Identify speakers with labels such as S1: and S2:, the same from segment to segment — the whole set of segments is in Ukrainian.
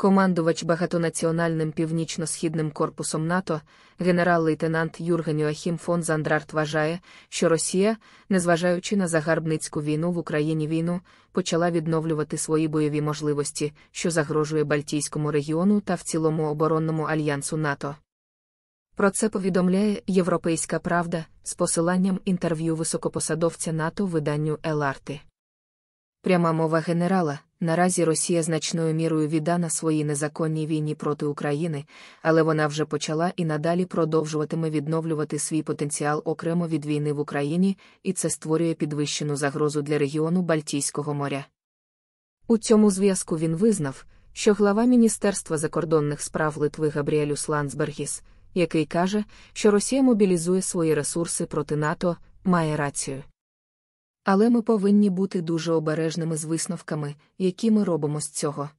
S1: командувач багатонаціональним північно-східним корпусом НАТО, генерал-лейтенант Юрген Йоахім фон Зандрарт вважає, що Росія, незважаючи на загарбницьку війну в Україні війну, почала відновлювати свої бойові можливості, що загрожує Балтійському регіону та в цілому оборонному альянсу НАТО. Про це повідомляє Європейська Правда з посиланням інтерв'ю високопосадовця НАТО виданню Еларти. Пряма мова генерала. Наразі Росія значною мірою віддана своїй незаконній війні проти України, але вона вже почала і надалі продовжуватиме відновлювати свій потенціал окремо від війни в Україні, і це створює підвищену загрозу для регіону Балтійського моря. У цьому зв'язку він визнав, що глава Міністерства закордонних справ Литви Габріелюс Лансбергіс, який каже, що Росія мобілізує свої ресурси проти НАТО, має рацію. Але ми повинні бути дуже обережними з висновками, які ми робимо з цього.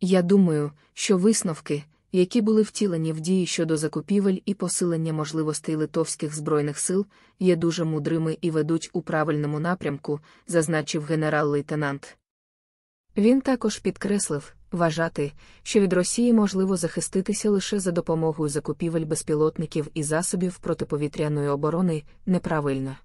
S1: Я думаю, що висновки, які були втілені в дії щодо закупівель і посилення можливостей литовських збройних сил, є дуже мудрими і ведуть у правильному напрямку, зазначив генерал-лейтенант. Він також підкреслив вважати, що від Росії можливо захиститися лише за допомогою закупівель безпілотників і засобів протиповітряної оборони неправильно.